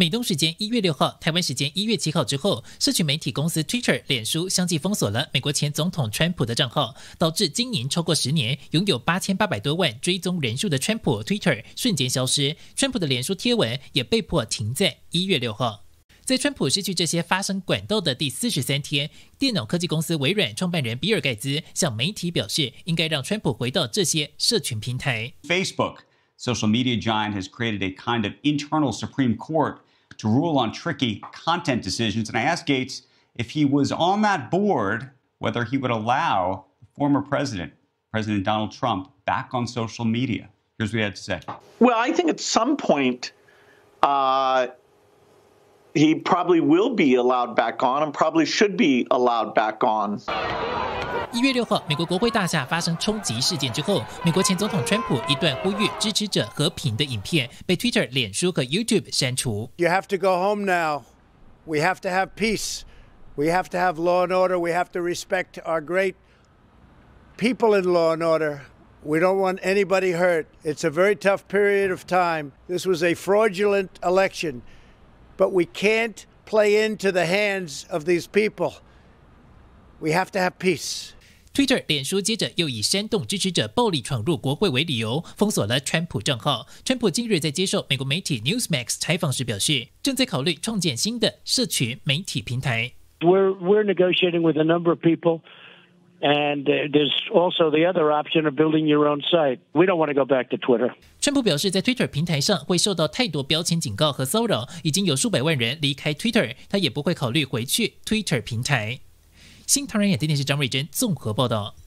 美东时间一月六号，台湾时间一月七号之后，社群媒体公司 Twitter、脸书相继封锁了美国前总统川普的账号，导致经营超过十年、拥有八千八百多万追踪人数的川普 Twitter 瞬间消失。川普的脸书贴文也被迫停在一月六号。在川普失去这些发声管道的第四十三天，电脑科技公司微软创办人比尔盖茨向媒体表示，应该让川普回到这些社群平台。Facebook，social media giant has created a kind of internal Supreme Court. to rule on tricky content decisions. And I asked Gates if he was on that board, whether he would allow former president, President Donald Trump, back on social media. Here's what he had to say. Well, I think at some point, uh, he probably will be allowed back on and probably should be allowed back on. 一月六号，美国国会大厦发生冲击事件之后，美国前总统川普一段呼吁支持者和平的影片被 Twitter、脸书和 YouTube 删除。You have to go home now. We have to have peace. We have to have law and order. We have to respect our great people in law and order. We don't want anybody hurt. It's a very tough period of time. This was a fraudulent election. But we can't play into the hands of these people. We have to have peace. Twitter、脸书接着又以煽动支持者暴力闯入国会为理由，封锁了川普账号。川普近日在接受美国媒体 Newsmax 采访时表示，正在考虑创建新的社群媒体平台。We're we're negotiating with a number of people. And uh, there's also the other option of building your own site. We don't want to go back to Twitter. 川普表示，在 Twitter 平台上会受到太多标签警告和骚扰，已经有数百万人离开 Twitter，他也不会考虑回去 Twitter 平台。新唐人亚电视张瑞珍综合报道。